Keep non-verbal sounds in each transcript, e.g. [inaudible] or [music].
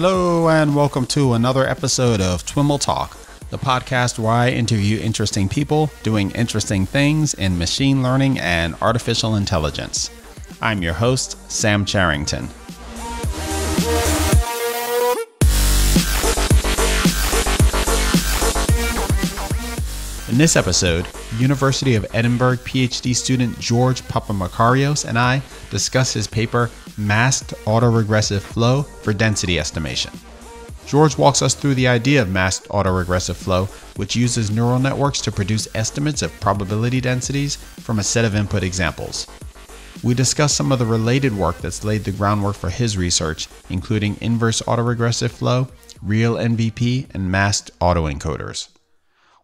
Hello, and welcome to another episode of Twimble Talk, the podcast where I interview interesting people doing interesting things in machine learning and artificial intelligence. I'm your host, Sam Charrington. In this episode, University of Edinburgh PhD student George Papamakarios and I discuss his paper, Masked Autoregressive Flow for Density Estimation. George walks us through the idea of masked autoregressive flow, which uses neural networks to produce estimates of probability densities from a set of input examples. We discuss some of the related work that's laid the groundwork for his research, including inverse autoregressive flow, real NVP, and masked autoencoders.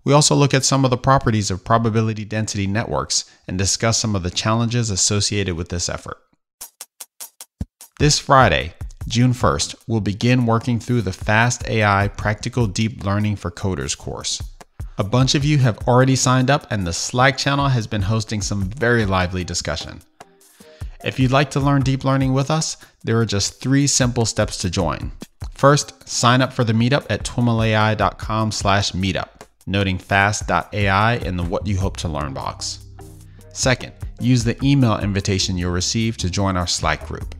We also look at some of the properties of probability density networks and discuss some of the challenges associated with this effort. This Friday, June 1st, we'll begin working through the Fast AI Practical Deep Learning for Coders course. A bunch of you have already signed up and the Slack channel has been hosting some very lively discussion. If you'd like to learn deep learning with us, there are just three simple steps to join. First, sign up for the meetup at twimalai.com slash meetup noting fast.ai in the What You Hope to Learn box. Second, use the email invitation you'll receive to join our Slack group.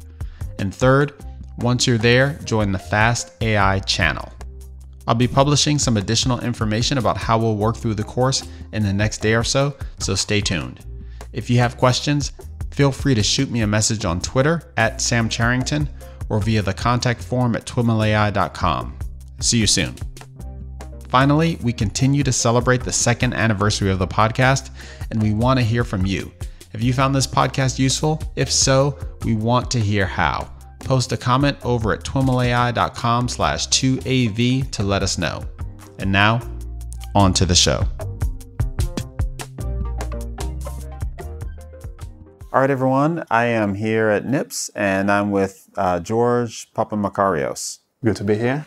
And third, once you're there, join the Fast AI channel. I'll be publishing some additional information about how we'll work through the course in the next day or so, so stay tuned. If you have questions, feel free to shoot me a message on Twitter at Sam Charrington or via the contact form at twimlai.com. See you soon. Finally, we continue to celebrate the second anniversary of the podcast, and we want to hear from you. If you found this podcast useful, if so, we want to hear how. Post a comment over at twimlai.com slash 2AV to let us know. And now, on to the show. All right, everyone. I am here at NIPS, and I'm with uh, George Papamakarios. Good to be here.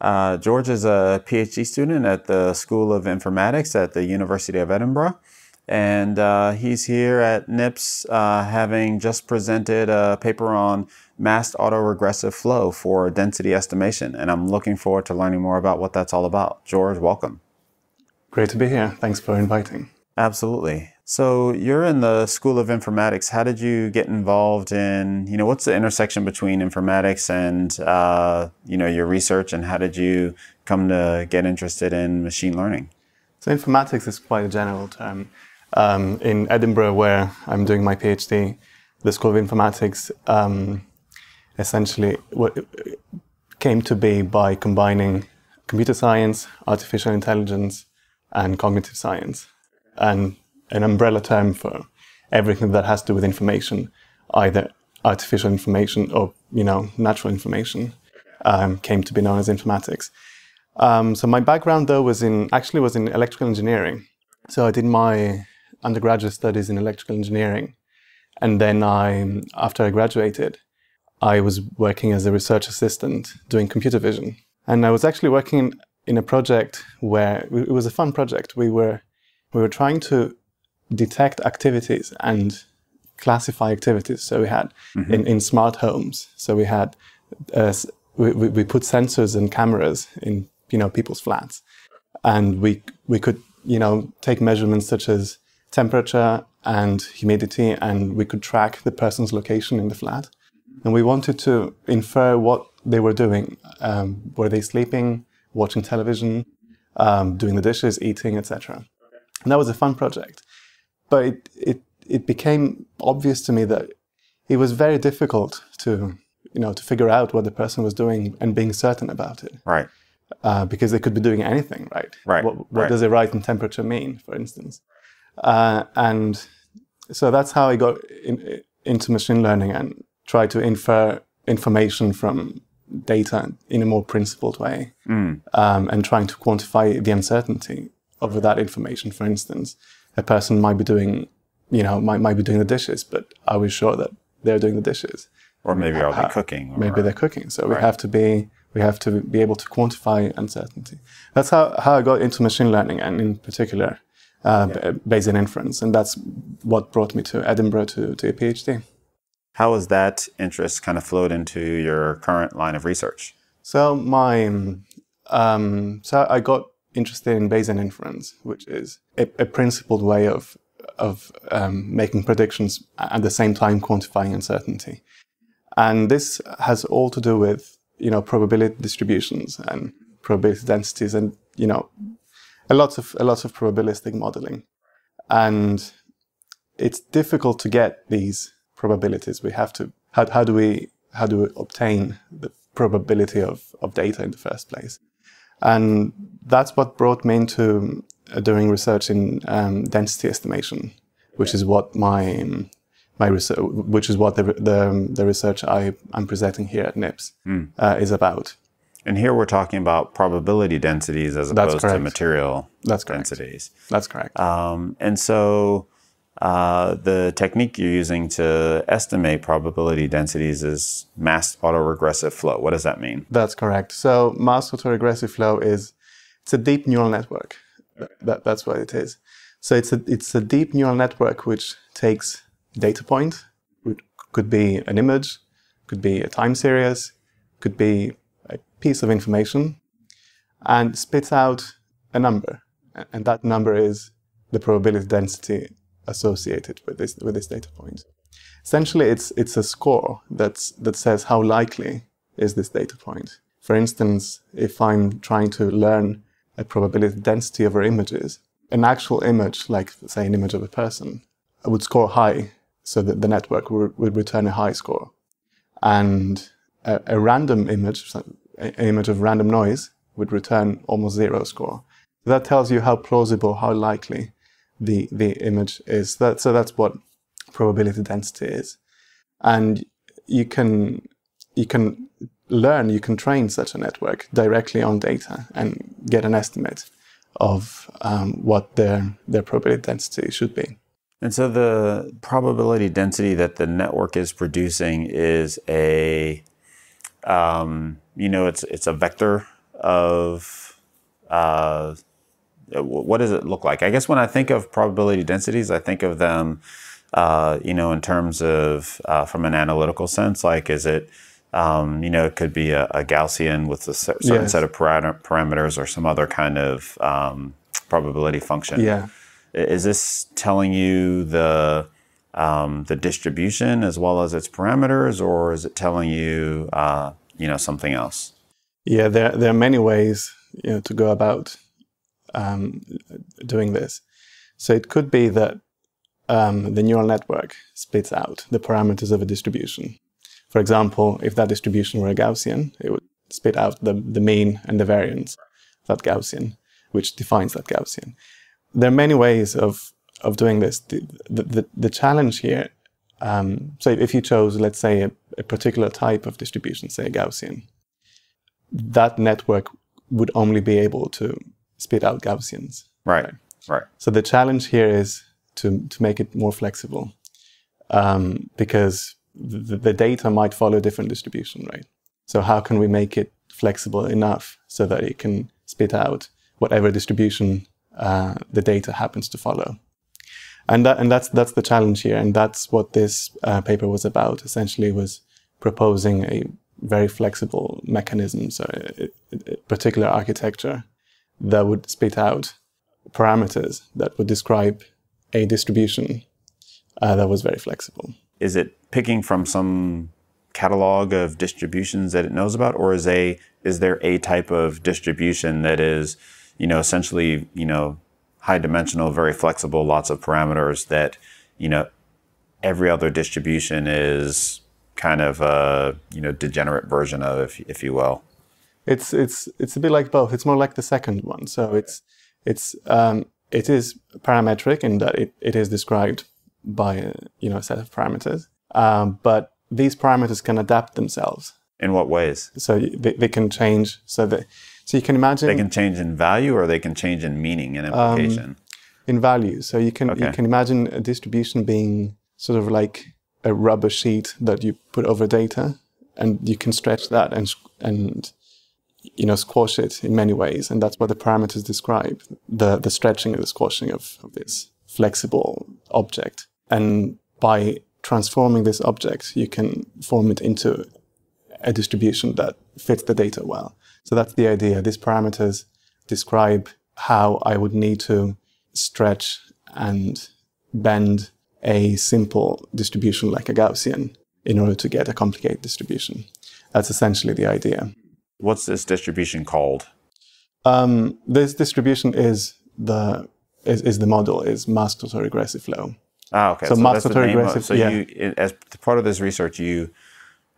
Uh, George is a PhD student at the School of Informatics at the University of Edinburgh. And uh, he's here at NIPS uh, having just presented a paper on auto autoregressive flow for density estimation. And I'm looking forward to learning more about what that's all about. George, welcome. Great to be here. Thanks for inviting. Absolutely. So you're in the School of Informatics. How did you get involved in, you know, what's the intersection between informatics and, uh, you know, your research and how did you come to get interested in machine learning? So informatics is quite a general term. Um, in Edinburgh, where I'm doing my PhD, the School of Informatics um, essentially came to be by combining computer science, artificial intelligence, and cognitive science. And an umbrella term for everything that has to do with information, either artificial information or you know natural information, um, came to be known as informatics. Um, so my background though was in actually was in electrical engineering. So I did my undergraduate studies in electrical engineering, and then I after I graduated, I was working as a research assistant doing computer vision, and I was actually working in, in a project where it was a fun project. We were we were trying to detect activities and classify activities. So we had mm -hmm. in, in smart homes. So we had uh, we, we, put sensors and cameras in you know people's flats, and we we could you know take measurements such as temperature and humidity, and we could track the person's location in the flat. And we wanted to infer what they were doing. Um, were they sleeping, watching television, um, doing the dishes, eating, etc. And that was a fun project but it, it, it became obvious to me that it was very difficult to, you know, to figure out what the person was doing and being certain about it. Right. Uh, because they could be doing anything, right? Right. What, what right. does a rise in temperature mean, for instance? Uh, and so that's how I got in, into machine learning and tried to infer information from data in a more principled way mm. um, and trying to quantify the uncertainty over that information, for instance a person might be doing, you know, might, might be doing the dishes, but are we sure that they're doing the dishes? Or maybe are they cooking? Or... Maybe they're cooking. So we right. have to be we have to be able to quantify uncertainty. That's how, how I got into machine learning and in particular uh, yeah. Bayesian inference. And that's what brought me to Edinburgh to, to a PhD. How has that interest kind of flowed into your current line of research? So my, um, so I got interested in Bayesian inference, which is a, a principled way of of um, making predictions at the same time quantifying uncertainty. And this has all to do with you know probability distributions and probability densities and you know a lot of a lot of probabilistic modeling. And it's difficult to get these probabilities. We have to how, how do we how do we obtain the probability of, of data in the first place? And that's what brought me into uh, doing research in um, density estimation, which is what my um, my research, which is what the the, um, the research I am presenting here at NIPS mm. uh, is about. And here we're talking about probability densities as opposed to material That's densities. That's correct. Um, and so uh, the technique you're using to estimate probability densities is mass autoregressive flow. What does that mean? That's correct. So mass autoregressive flow is it's a deep neural network. Okay. That, that's what it is. So it's a it's a deep neural network which takes data point, which could be an image, could be a time series, could be a piece of information, and spits out a number, and that number is the probability density associated with this with this data point. Essentially, it's it's a score that's that says how likely is this data point. For instance, if I'm trying to learn a probability density over images, an actual image, like say an image of a person, I would score high, so that the network would, would return a high score, and a, a random image, an image of random noise, would return almost zero score. That tells you how plausible, how likely the the image is. That so that's what probability density is, and you can you can learn, you can train such a network directly on data and get an estimate of um, what their their probability density should be. And so the probability density that the network is producing is a um, you know it's it's a vector of uh, uh, what does it look like? I guess when I think of probability densities, I think of them, uh, you know, in terms of uh, from an analytical sense, like is it, um, you know, it could be a, a Gaussian with a certain yes. set of parameters or some other kind of um, probability function. Yeah. Is this telling you the um, the distribution as well as its parameters, or is it telling you, uh, you know, something else? Yeah, there there are many ways you know to go about um, doing this. So it could be that um, the neural network splits out the parameters of a distribution. For example, if that distribution were a Gaussian, it would spit out the, the mean and the variance that Gaussian, which defines that Gaussian. There are many ways of, of doing this. The, the, the challenge here, um, so if you chose, let's say, a, a particular type of distribution, say a Gaussian, that network would only be able to spit out Gaussians. Right. right. Right. So the challenge here is to to make it more flexible, um, because the, the data might follow a different distribution, right? So how can we make it flexible enough so that it can spit out whatever distribution uh, the data happens to follow? And that and that's that's the challenge here, and that's what this uh, paper was about. Essentially, was proposing a very flexible mechanism, so a, uh, a uh, particular architecture that would spit out parameters that would describe a distribution uh, that was very flexible. Is it picking from some catalog of distributions that it knows about, or is a is there a type of distribution that is, you know, essentially, you know, high dimensional, very flexible, lots of parameters that, you know, every other distribution is kind of a you know degenerate version of, if, if you will. It's it's it's a bit like both. It's more like the second one. So it's it's um, it is parametric in that it, it is described by a, uh, you know a set of parameters, um, but these parameters can adapt themselves. In what ways? So they, they can change. So that so you can imagine they can change in value or they can change in meaning and um, implication. Um, in value, so you can okay. you can imagine a distribution being sort of like a rubber sheet that you put over data, and you can stretch that and and you know, squash it in many ways. And that's what the parameters describe, the, the stretching and the squashing of, of this flexible object. And by transforming this object, you can form it into a distribution that fits the data well. So that's the idea. These parameters describe how I would need to stretch and bend a simple distribution like a Gaussian in order to get a complicated distribution. That's essentially the idea. What's this distribution called? Um, this distribution is the is, is the model is masked regressive flow. Ah, okay. So, so masked regressive. Of, so yeah. you, as part of this research, you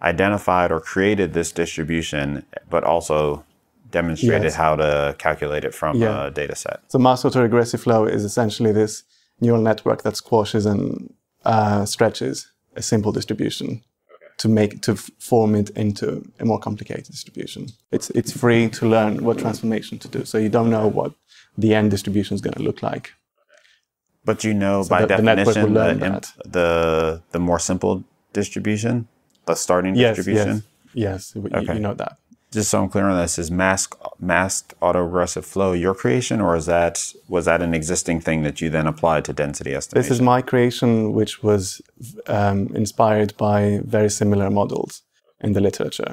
identified or created this distribution, but also demonstrated yes. how to calculate it from yeah. a data set. So masked regressive flow is essentially this neural network that squashes and uh, stretches a simple distribution to make to form it into a more complicated distribution. It's it's free to learn what transformation to do, so you don't know what the end distribution is going to look like. But you know so by the, definition the, the, the, the more simple distribution, the starting yes, distribution. Yes, yes, okay. you know that just so I'm clear on this, is mask masked autoregressive flow your creation, or is that was that an existing thing that you then applied to density estimation? This is my creation, which was um, inspired by very similar models in the literature.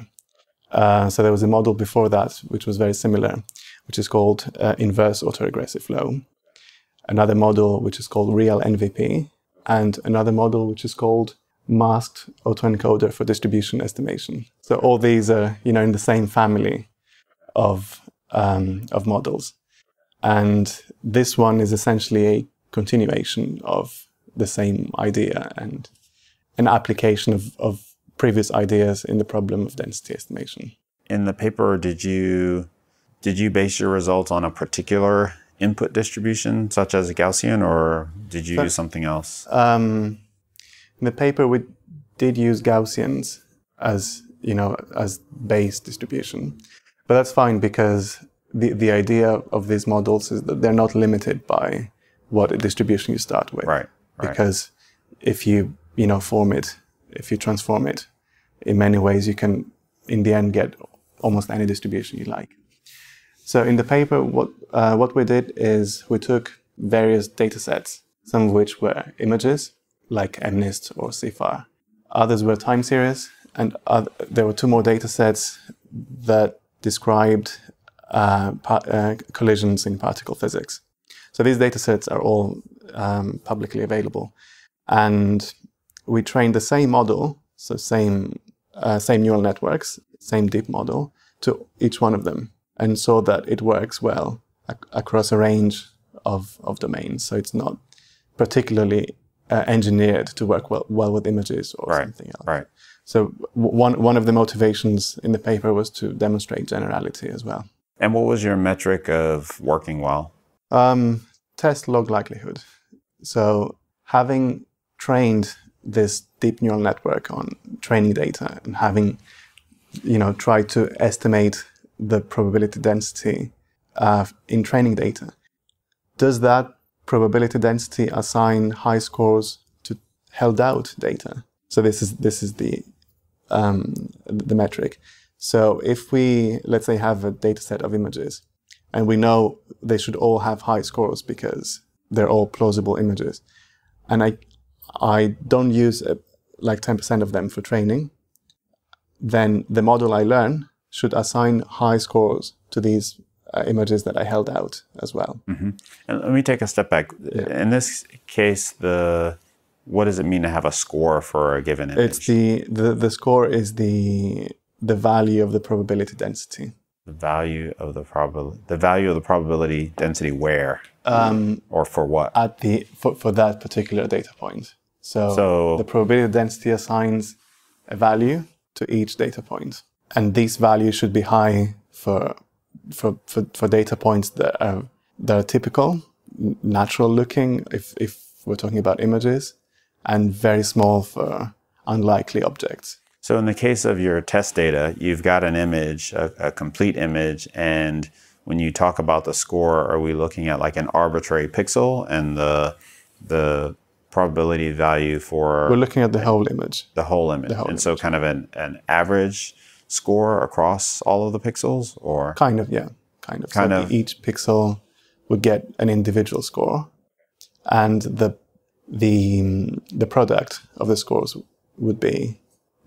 Uh, so there was a model before that, which was very similar, which is called uh, inverse autoregressive flow. Another model, which is called real NVP, and another model, which is called masked autoencoder for distribution estimation. So all these are, you know, in the same family of, um, of models. And this one is essentially a continuation of the same idea and an application of, of previous ideas in the problem of density estimation. In the paper, did you, did you base your results on a particular input distribution, such as a Gaussian, or did you so, use something else? Um, in the paper, we did use Gaussians as you know as base distribution, but that's fine because the the idea of these models is that they're not limited by what a distribution you start with. Right. right. Because if you you know form it, if you transform it, in many ways you can in the end get almost any distribution you like. So in the paper, what uh, what we did is we took various data sets, some of which were images, like MNIST or CIFAR. Others were time series, and other, there were two more data sets that described uh, uh, collisions in particle physics. So these data sets are all um, publicly available. And we trained the same model, so same, uh, same neural networks, same deep model, to each one of them and saw that it works well ac across a range of, of domains. So it's not particularly uh, engineered to work well, well with images or right. something else. Right. So one one of the motivations in the paper was to demonstrate generality as well. And what was your metric of working well? Um, test log likelihood. So having trained this deep neural network on training data and having you know tried to estimate the probability density uh, in training data, does that probability density assign high scores to held out data. So this is this is the um, the metric. So if we let's say have a data set of images, and we know they should all have high scores because they're all plausible images, and I I don't use a, uh, like 10% of them for training, then the model I learn should assign high scores to these uh, images that I held out as well. Mm-hmm. And let me take a step back. Yeah. In this case, the what does it mean to have a score for a given image? It's the the, the score is the the value of the probability density. The value of the probability. The value of the probability density where um, or for what? At the for, for that particular data point. So, so the probability density assigns a value to each data point, and this value should be high for for, for, for data points that are, that are typical, natural looking, if, if we're talking about images, and very small for unlikely objects. So in the case of your test data, you've got an image, a, a, complete image, and when you talk about the score, are we looking at like an arbitrary pixel and the the probability value for we're looking at the whole image the whole image the whole and image. so kind of an, an average score across all of the pixels or kind of yeah kind of kind so of each pixel would get an individual score and the the the product of the scores would be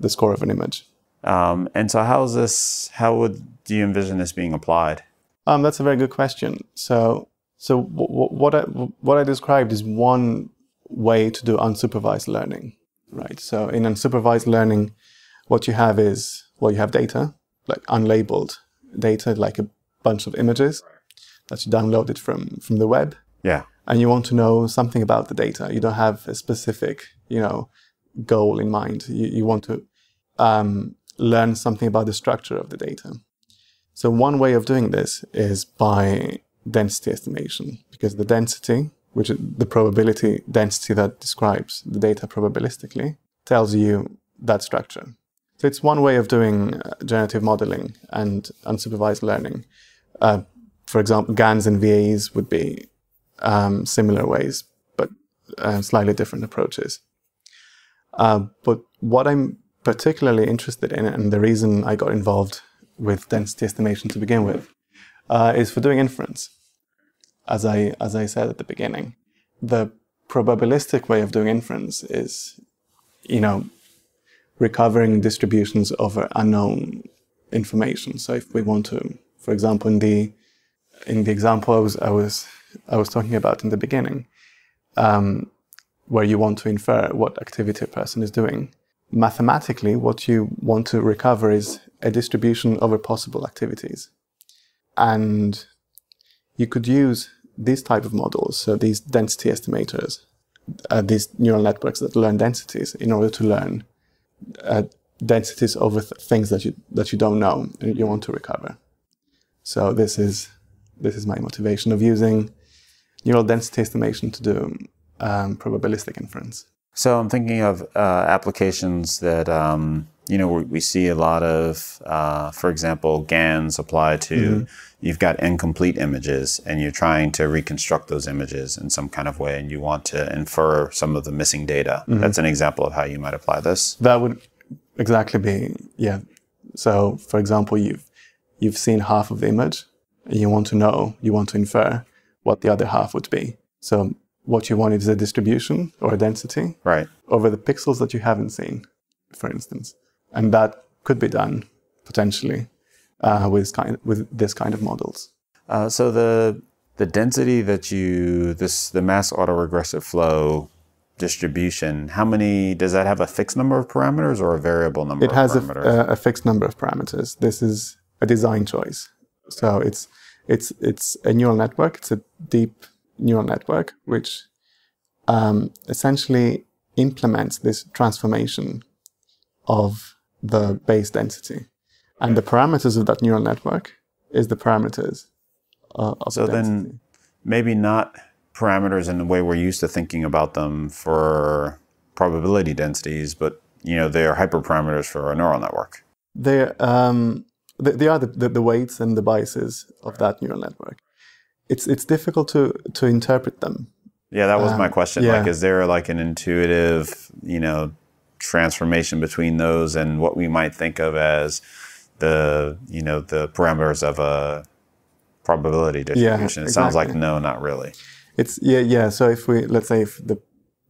the score of an image um, and so how is this how would do you envision this being applied um, that's a very good question so so what I, what I described is one way to do unsupervised learning right so in unsupervised learning what you have is, well, you have data, like unlabeled data, like a bunch of images that you downloaded from, from the web. Yeah. And you want to know something about the data. You don't have a specific, you know, goal in mind. You, you want to um, learn something about the structure of the data. So one way of doing this is by density estimation, because the density, which is the probability density that describes the data probabilistically, tells you that structure. So it's one way of doing uh, generative modeling and unsupervised learning. Uh, for example, GANs and VAEs would be um, similar ways, but uh, slightly different approaches. Uh, but what I'm particularly interested in, and the reason I got involved with density estimation to begin with, uh, is for doing inference. As I as I said at the beginning, the probabilistic way of doing inference is, you know, recovering distributions over unknown information. So if we want to, for example, in the in the example I was I was, I was talking about in the beginning, um, where you want to infer what activity a person is doing, mathematically, what you want to recover is a distribution over possible activities, and you could use these type of models, so these density estimators, uh, these neural networks that learn densities, in order to learn uh, densities over th things that you that you don't know and you want to recover. So this is this is my motivation of using neural density estimation to do um, probabilistic inference. So I'm thinking of uh, applications that um, you know we see a lot of, uh, for example, GANs apply to. Mm -hmm. You've got incomplete images, and you're trying to reconstruct those images in some kind of way, and you want to infer some of the missing data. Mm -hmm. That's an example of how you might apply this. That would exactly be yeah. So for example, you've you've seen half of the image, and you want to know, you want to infer what the other half would be. So what you want is a distribution or a density right. over the pixels that you haven't seen, for instance. And that could be done potentially uh, with, kind, with this kind of models. Uh, so the, the density that you, this the mass autoregressive flow distribution, how many, does that have a fixed number of parameters or a variable number it has uh, a fixed number of parameters. This is a design choice. So it's, it's, it's a neural network. It's a deep neural network, which um, essentially implements this transformation of the base density. And the parameters of that neural network is the parameters uh, of so the density. then maybe not parameters in the way we're used to thinking about them for probability densities, but you know they are hyperparameters for a neural network. They're, um, they, they are the, the, the weights and the biases of that neural network it's it's difficult to to interpret them. Yeah, that was um, my question. Yeah. Like, is there like an intuitive, you know, transformation between those and what we might think of as the you know the parameters of a probability distribution? Yeah, it exactly. sounds like no, not really. It's yeah, yeah. So if we let's say if the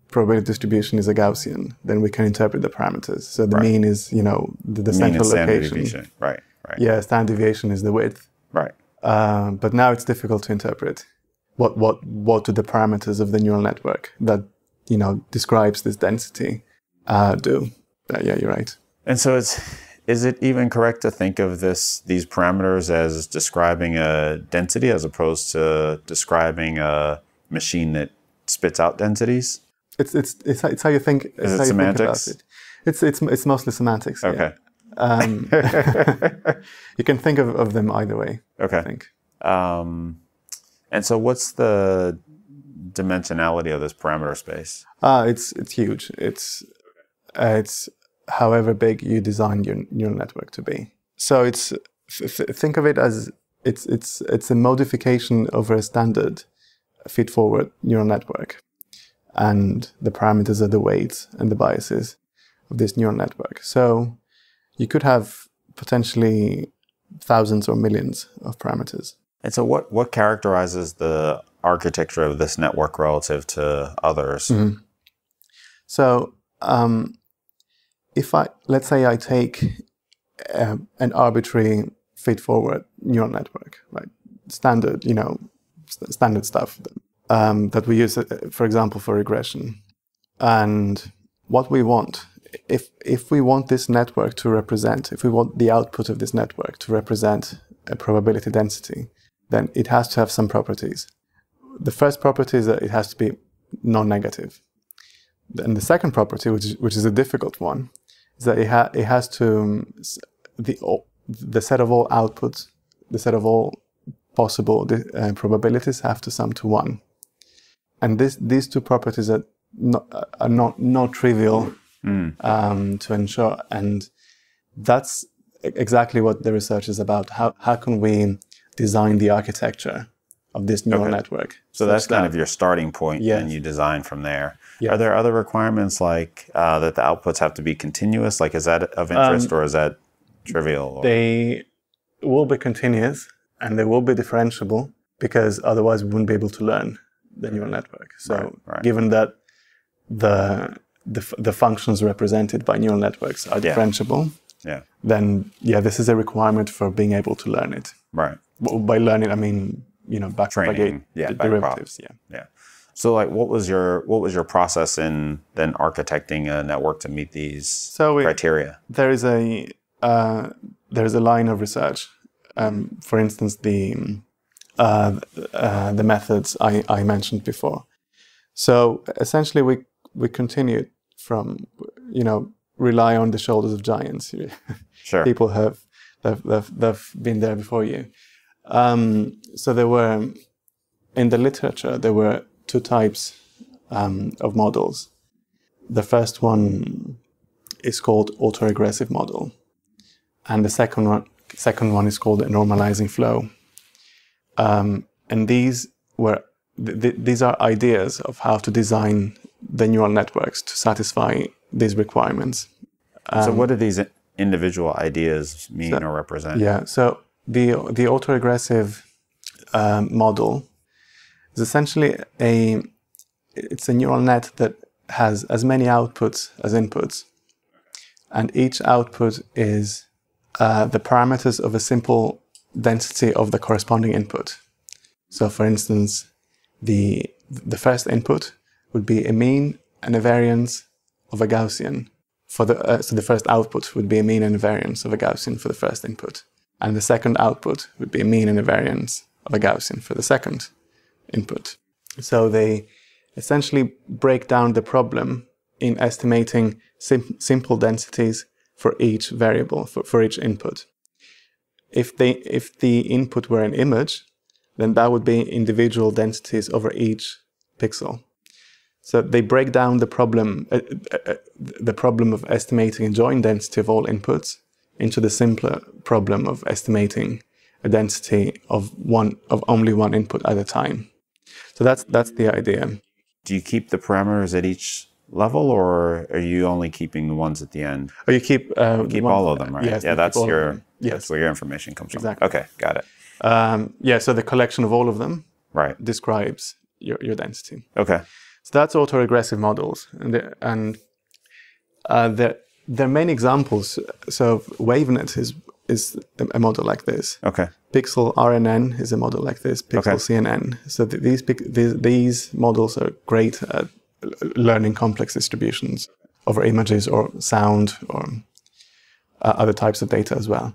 probability distribution is a Gaussian, then we can interpret the parameters. So the right. mean is you know the, the central location. Right. Right. Yeah, standard deviation is the width. Right. Um, but now it's difficult to interpret what what what do the parameters of the neural network that you know describes this density uh, do. Uh, yeah, you're right. And so it's is it even correct to think of this these parameters as describing a density as opposed to describing a machine that spits out densities? It's it's it's, it's how you think. Is it semantics? It. It's it's it's mostly semantics. Okay. Yeah. Um, [laughs] [laughs] you can think of, of them either way. Okay. I think. Um, and so, what's the dimensionality of this parameter space? Ah, it's it's huge. It's uh, it's however big you design your neural network to be. So it's th think of it as it's it's it's a modification over a standard feed forward neural network, and the parameters are the weights and the biases of this neural network. So you could have potentially thousands or millions of parameters. And so, what, what characterizes the architecture of this network relative to others? Mm-hmm. So, um, if I let's say I take um, an arbitrary feed-forward neural network, like standard, you know, st- standard stuff um, that we use, uh, for example, for regression, and what we want if if we want this network to represent, if we want the output of this network to represent a probability density, then it has to have some properties. The first property is that it has to be non-negative. And the second property, which is, which is a difficult one, is that it, ha it has to um, the the set of all outputs, the set of all possible uh, probabilities have to sum to one. And this these two properties are not, are not not trivial mm. um, to ensure. And that's exactly what the research is about. How, how can we design the architecture of this neural okay. network? So that's kind that, of your starting point, yes. and you design from there. Are there other requirements like uh, that the outputs have to be continuous? Like, is that of um, interest um, or is that trivial? Or? They will be continuous and they will be differentiable because otherwise we wouldn't be able to learn the neural network. So, right, right. given that the the, the functions represented by neural networks are differentiable, yeah. yeah. then yeah, this is a requirement for being able to learn it. Right. Well, by learning, I mean you know backpropagate yeah, back derivatives. Prop. Yeah. Yeah. So like, what was your what was your process in then architecting a network to meet these so criteria? It, there is a uh, there is a line of research. Um, for instance, the uh, uh, the methods I, I mentioned before. So essentially, we we continued from you know rely on the shoulders of giants. [laughs] sure. People have they've, they've, they've, been there before you. Um, so there were in the literature there were two types um, of models. The first one is called autoregressive model, and the second one second one is called a normalizing flow. Um, and these were th- th- these are ideas of how to design the neural networks to satisfy these requirements. Um, so, what do these individual ideas mean so, or represent? Yeah, so the the autoregressive um, model is essentially a it's a neural net that has as many outputs as inputs, and each output is uh, the parameters of a simple density of the corresponding input. So, for instance, the the first input would be a mean and a variance of a Gaussian. For the, uh, so the first output would be a mean and a variance of a Gaussian for the first input. And the second output would be a mean and a variance of a Gaussian for the second input. So they essentially break down the problem in estimating sim simple densities for each variable, for, for each input. If, they, if the input were an image, then that would be individual densities over each pixel. So they break down the problem, uh, uh, uh the problem of estimating a joint density of all inputs into the simpler problem of estimating a density of one of only one input at a time. So that's that's the idea. Do you keep the parameters at each level, or are you only keeping the ones at the end? Oh, you keep uh, you keep all of them, right? Yes, yeah, that's your yes. that's where your information comes exactly. from. Okay, got it. Um, yeah, so the collection of all of them right describes your, your density. Okay. So that's autoregressive models. And, and uh, there, there are many examples. So wavenet is, is a model like this. Okay. Pixel RNN is a model like this. Pixel okay. CNN. So th these, these, these models are great at learning complex distributions over images or sound or uh, other types of data as well.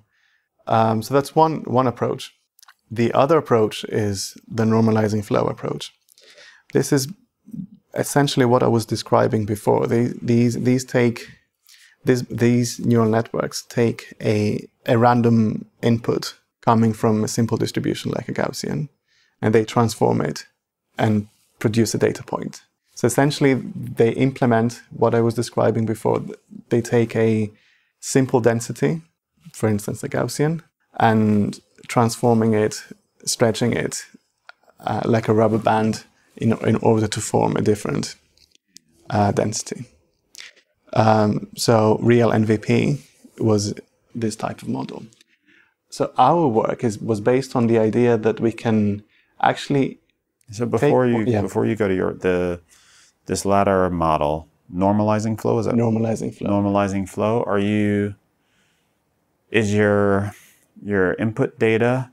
Um, so that's one, one approach. The other approach is the normalizing flow approach. This is essentially what I was describing before. They, these these take this, these neural networks take a a random input coming from a simple distribution like a Gaussian, and they transform it and produce a data point. So essentially, they implement what I was describing before. They take a simple density, for instance, a Gaussian, and transforming it, stretching it uh, like a rubber band in, in order to form a different uh, density. Um, so real NVP was this type of model. So our work is was based on the idea that we can actually. So before take, you yeah. before you go to your the this latter model normalizing flow is that normalizing flow normalizing flow are you is your your input data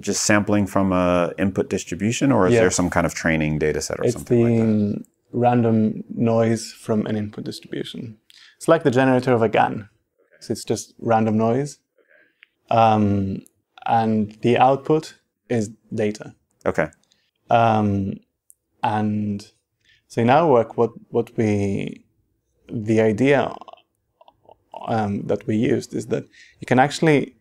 just sampling from a input distribution, or is yeah. there some kind of training data set or it's something the like that? Random noise from an input distribution. It's like the generator of a GAN. So it's just random noise. Um, and the output is data. Okay. Um, and so in our work, what, what we, the idea um, that we used is that you can actually,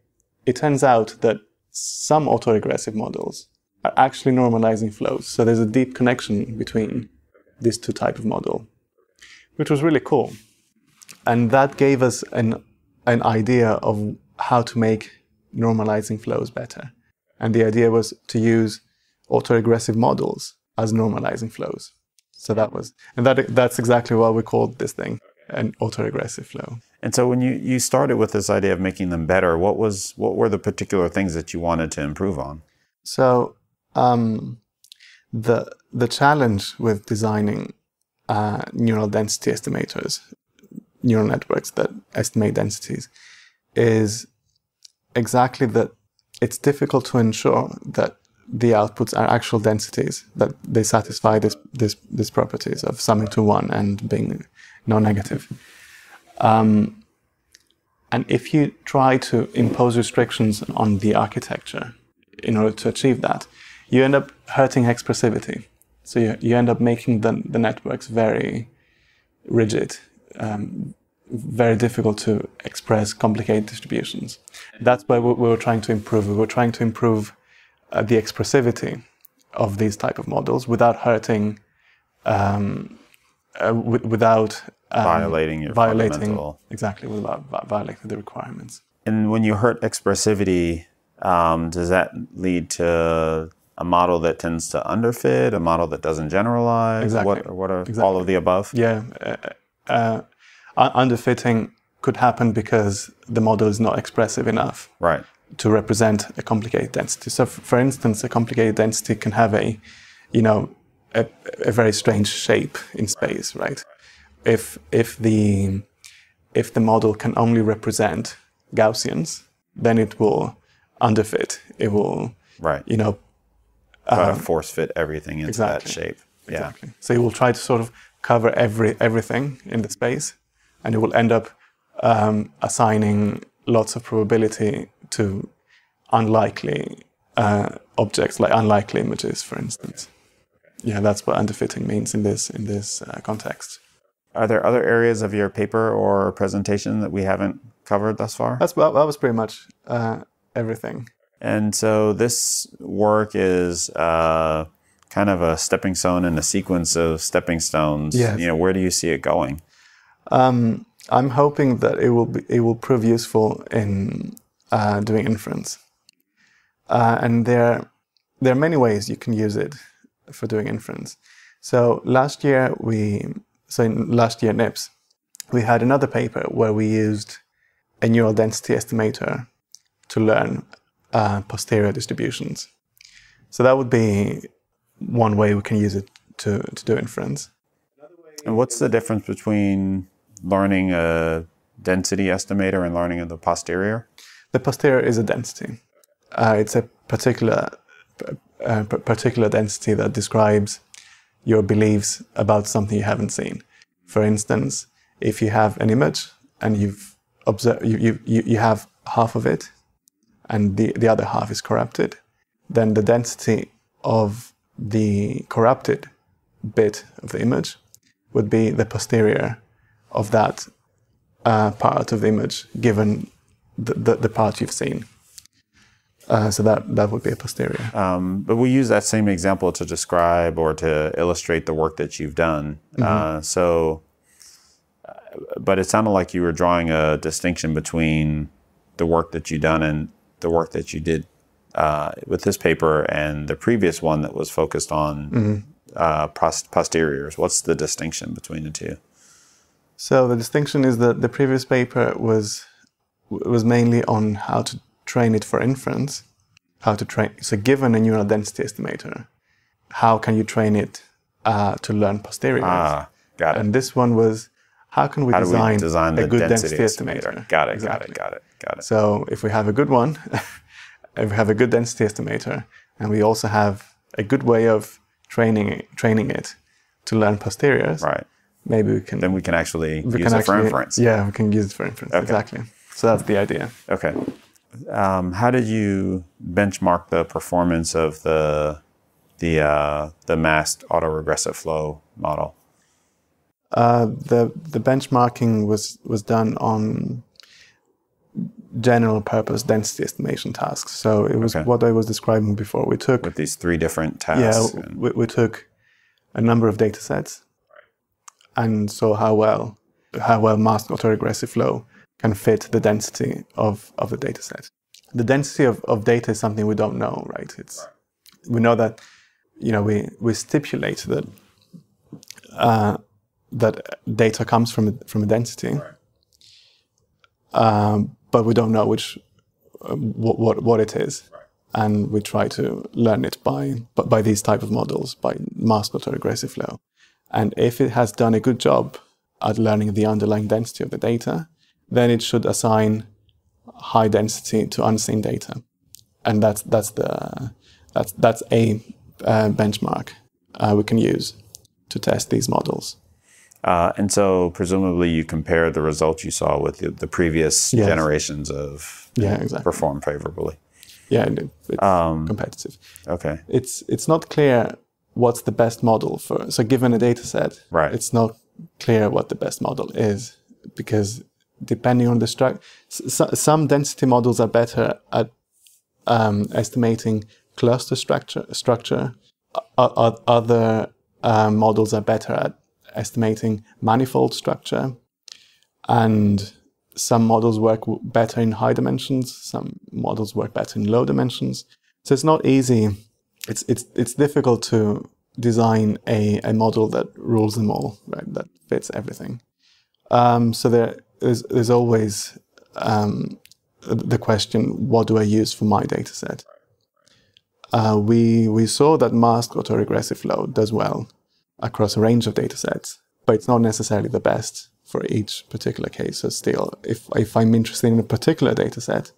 it turns out that some autoregressive models are actually normalizing flows. So there's a deep connection between these two type of model, which was really cool. And that gave us an, an idea of how to make normalizing flows better. And the idea was to use autoregressive models as normalizing flows. So that was, and that, that's exactly why we called this thing an auto regressive flow. And so when you, you started with this idea of making them better, what was what were the particular things that you wanted to improve on? So um, the the challenge with designing uh, neural density estimators, neural networks that estimate densities, is exactly that it's difficult to ensure that the outputs are actual densities, that they satisfy this, this, these properties of summing to one and being non-negative. Um, and if you try to impose restrictions on the architecture in order to achieve that, you end up hurting expressivity. So you, you end up making the, the networks very rigid, um, very difficult to express complicated distributions. That's why we, we were trying to improve. We were trying to improve uh, the expressivity of these type of models without hurting um, uh, w- without um, violating your violating exactly without uh, violating the requirements. And when you hurt expressivity, um, does that lead to a model that tends to underfit, a model that doesn't generalize? Exactly. What, what are exactly. all of the above? Yeah, uh, uh, uh underfitting could happen because the model is not expressive enough. Right. To represent a complicated density. So, for instance, a complicated density can have a, you know, a, a very strange shape in space, right? If if the if the model can only represent Gaussians, then it will underfit. It will, right? You know, um, force fit everything into exactly. that shape. Yeah. Exactly. So you will try to sort of cover every everything in the space, and you will end up um, assigning lots of probability to unlikely uh, objects, like unlikely images, for instance yeah, that's what underfitting means in this in this uh, context. Are there other areas of your paper or presentation that we haven't covered thus far? That's well, that was pretty much uh, everything. And so this work is uh, kind of a stepping stone in a sequence of stepping stones. Yes. You know, where do you see it going? Um, I'm hoping that it will be, it will prove useful in uh, doing inference, uh, and there there are many ways you can use it for doing inference. So last year we, so in last year NIPS, we had another paper where we used a neural density estimator to learn uh, posterior distributions. So that would be one way we can use it to, to do inference. And what's the difference between learning a density estimator and learning the posterior? The posterior is a density. Uh, it's a particular uh, particular density that describes your beliefs about something you haven't seen. For instance, if you have an image and you've observed, you, you, you have half of it and the, the other half is corrupted, then the density of the corrupted bit of the image would be the posterior of that uh, part of the image given the, the, the part you've seen. Uh, so that, that would be a posterior. Um, but we use that same example to describe or to illustrate the work that you've done. Mm-hmm. Uh, so, uh, but it sounded like you were drawing a distinction between the work that you've done and the work that you did uh, with this paper and the previous one that was focused on mm-hmm. Uh, pros- posteriors. What's the distinction between the two? So the distinction is that the previous paper was was mainly on how to train it for inference, how to train. So given a neural density estimator, how can you train it uh, to learn posteriors? Ah, got it. And this one was, how can we, how design, we design, a good density, density estimator? estimator? Got it, exactly. got it, got it, got it. So if we have a good one, [laughs] if we have a good density estimator, and we also have a good way of training it, training it to learn posteriors, right? Maybe we can. Then we can actually we use can it actually, for inference. Yeah, we can use it for inference. Okay. Exactly. So that's the idea. Okay um, how did you benchmark the performance of the the uh, the masked autoregressive flow model? Uh, the the benchmarking was was done on general purpose density estimation tasks. So it was okay. what I was describing before. We took with these three different tasks. Yeah, we, we took a number of data sets and saw how well how well masked autoregressive flow and fit the density of, of the data set. The density of, of data is something we don't know, right? It's we know that you know we, we stipulate that uh, that data comes from a, from a density, um, but we don't know which um, what, what, what it is and we try to learn it by by these type of models by mass or regressive flow and if it has done a good job at learning the underlying density of the data then it should assign high density to unseen data. And that's, that's, the, that's, that's a uh, benchmark uh, we can use to test these models. Uh, and so, presumably, you compare the results you saw with the, the previous yes. generations of yeah, exactly. perform favorably. Yeah, it's um, competitive. Okay. It's it's not clear what's the best model for. So, given a data set, right. it's not clear what the best model is because depending on the structure. So, some density models are better at um, estimating cluster structure. Structure. O other uh, models are better at estimating manifold structure, and some models work better in high dimensions. Some models work better in low dimensions. So it's not easy. It's it's it's difficult to design a, a model that rules them all, right? That fits everything. Um, so there there's, there's always um, the question, what do I use for my data set? Uh, we, we saw that masked autoregressive load does well across a range of data sets, but it's not necessarily the best for each particular case. So still, if, if I'm interested in a particular data set,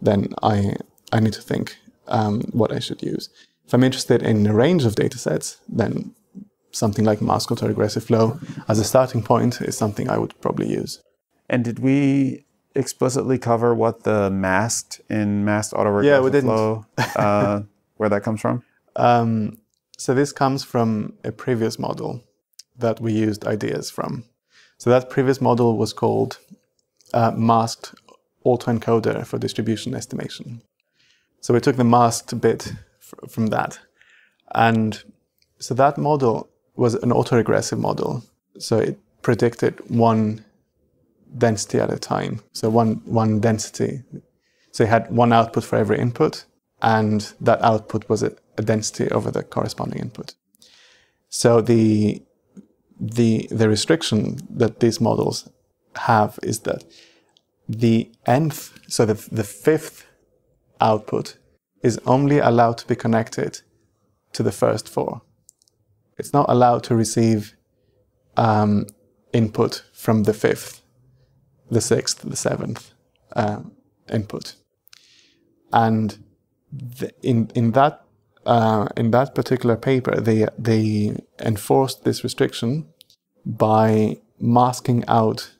then I, I need to think um, what I should use. If I'm interested in a range of data sets, then something like masked autoregressive flow as a starting point is something I would probably use. And did we explicitly cover what the masked in masked autoregression yeah, we didn't. flow, [laughs] uh, where that comes from? Um, so this comes from a previous model that we used ideas from. So that previous model was called uh, masked autoencoder for distribution estimation. So we took the masked bit from that. And so that model was an autoregressive model. So it predicted one density at a time. So one, one density. So you had one output for every input, and that output was a, a density over the corresponding input. So the, the, the restriction that these models have is that the nth, so the, the fifth output is only allowed to be connected to the first four. It's not allowed to receive um, input from the fifth the sixth, the seventh uh, input. And the, in in that uh, in that particular paper, they they enforced this restriction by masking out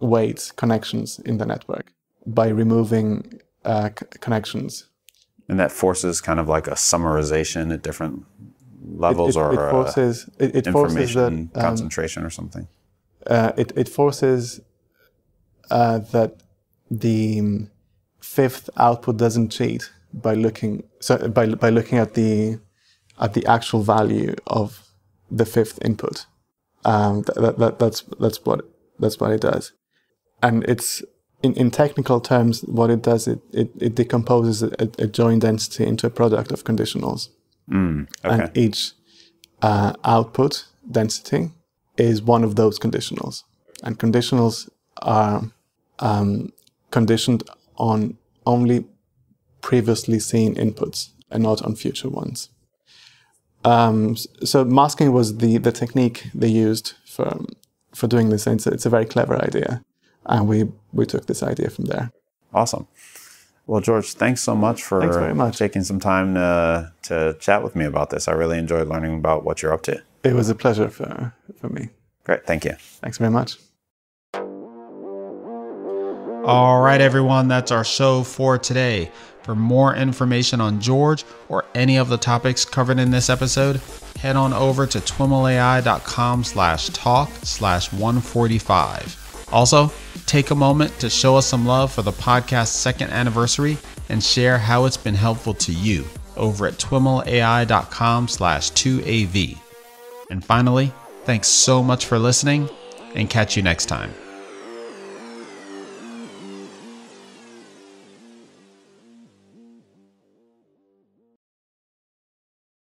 weights connections in the network by removing uh, connections. And that forces kind of like a summarization at different levels, it, it, or it forces it, it forces um, concentration or something. Uh, it it forces uh, that the um, fifth output doesn't cheat by looking so by by looking at the at the actual value of the fifth input. Um, that, that that's that's what that's what it does, and it's in, in technical terms what it does it it, it decomposes a, a joint density into a product of conditionals, mm, okay. and each uh, output density is one of those conditionals, and conditionals are um, conditioned on only previously seen inputs and not on future ones. Um, so masking was the, the technique they used for, for doing this. And it's a, very clever idea. And we, we took this idea from there. Awesome. Well, George, thanks so much for very much. taking some time to, uh, to chat with me about this. I really enjoyed learning about what you're up to. It was a pleasure for, for me. Great. Thank you. Thanks very much. All right, everyone, that's our show for today. For more information on George or any of the topics covered in this episode, head on over to twimmelai.com slash talk slash 145. Also, take a moment to show us some love for the podcast's second anniversary and share how it's been helpful to you over at twimmelai.com slash 2av. And finally, thanks so much for listening and catch you next time.